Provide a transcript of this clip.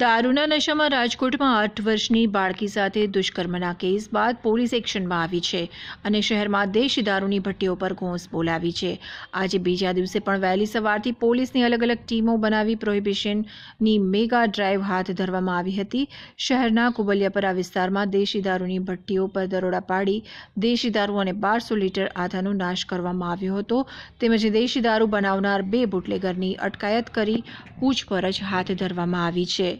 દારૂના નશામાં રાજકોટમાં આઠ વર્ષની બાળકી સાથે દુષ્કર્મના કેસ બાદ પોલીસ એક્શનમાં આવી છે અને શહેરમાં દેશી દારૂની ભટ્ટીઓ પર ઘોંસ બોલાવી છે આજે બીજા દિવસે પણ વહેલી સવારથી પોલીસની અલગ અલગ ટીમો બનાવી પ્રોહિબિશનની મેગા ડ્રાઈવ હાથ ધરવામાં આવી હતી શહેરના કુબલિયાપરા વિસ્તારમાં દેશી દારૂની ભટ્ટીઓ પર દરોડા પાડી દેશી દારૂ અને બારસો લીટર આધાનો નાશ કરવામાં આવ્યો હતો તેમજ દેશી દારૂ બનાવનાર બે બુટલેગરની અટકાયત કરી પૂછપરછ હાથ ધરવામાં આવી છે